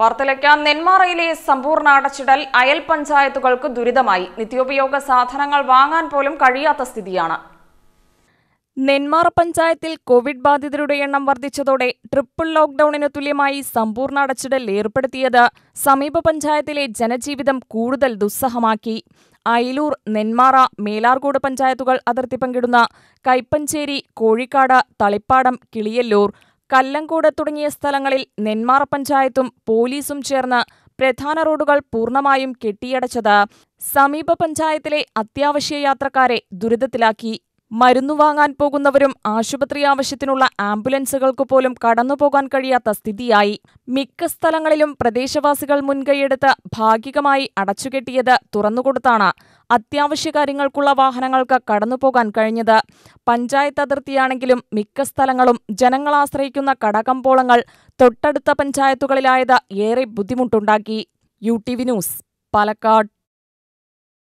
വാർത്തയിലേക്ക് നെന്മാറയിലെ സമ്പൂർണ്ണ അടച്ചിടൽ അയൽ പഞ്ചായത്തുകൾക്ക് ദുരിതമായി നിത്യോപയോഗ സാധനങ്ങൾ വാങ്ങാൻ പോലും കഴിയാത്ത സ്ഥിതിയാണ് നെന്മാറ പഞ്ചായത്തിൽ കോവിഡ് ബാധിതരുടെ എണ്ണം വർദ്ധിച്ചതോടെ ട്രിപ്പിൾ ലോക്ക്ഡൌണിന് തുല്യമായി സമ്പൂർണ്ണ അടച്ചിടൽ ഏർപ്പെടുത്തിയത് സമീപ പഞ്ചായത്തിലെ ജനജീവിതം കൂടുതൽ ദുസ്സഹമാക്കി അയിലൂർ നെന്മാറ മേലാർകോട് പഞ്ചായത്തുകൾ അതിർത്തി പങ്കിടുന്ന കൈപ്പഞ്ചേരി കോഴിക്കാട് തളിപ്പാടം കിളിയല്ലൂർ കല്ലങ്കോട് തുടങ്ങിയ സ്ഥലങ്ങളിൽ നെന്മാറ പഞ്ചായത്തും പോലീസും ചേർന്ന് പ്രധാന റോഡുകൾ പൂർണ്ണമായും കെട്ടിയടച്ചത് സമീപ പഞ്ചായത്തിലെ അത്യാവശ്യ യാത്രക്കാരെ ദുരിതത്തിലാക്കി മരുന്നു വാങ്ങാൻ പോകുന്നവരും ആശുപത്രി ആവശ്യത്തിനുള്ള ആംബുലൻസുകൾക്ക് പോലും കടന്നുപോകാൻ കഴിയാത്ത സ്ഥിതിയായി മിക്ക സ്ഥലങ്ങളിലും പ്രദേശവാസികൾ മുൻകൈയെടുത്ത് ഭാഗികമായി അടച്ചുകെട്ടിയത് തുറന്നുകൊടുത്താണ് അത്യാവശ്യ കാര്യങ്ങൾക്കുള്ള വാഹനങ്ങൾക്ക് കടന്നുപോകാൻ കഴിഞ്ഞത് പഞ്ചായത്ത് അതിർത്തിയാണെങ്കിലും മിക്ക സ്ഥലങ്ങളും ജനങ്ങൾ ആശ്രയിക്കുന്ന കടകമ്പോളങ്ങൾ തൊട്ടടുത്ത പഞ്ചായത്തുകളിലായത് ഏറെ ബുദ്ധിമുട്ടുണ്ടാക്കി U T V news Palakkad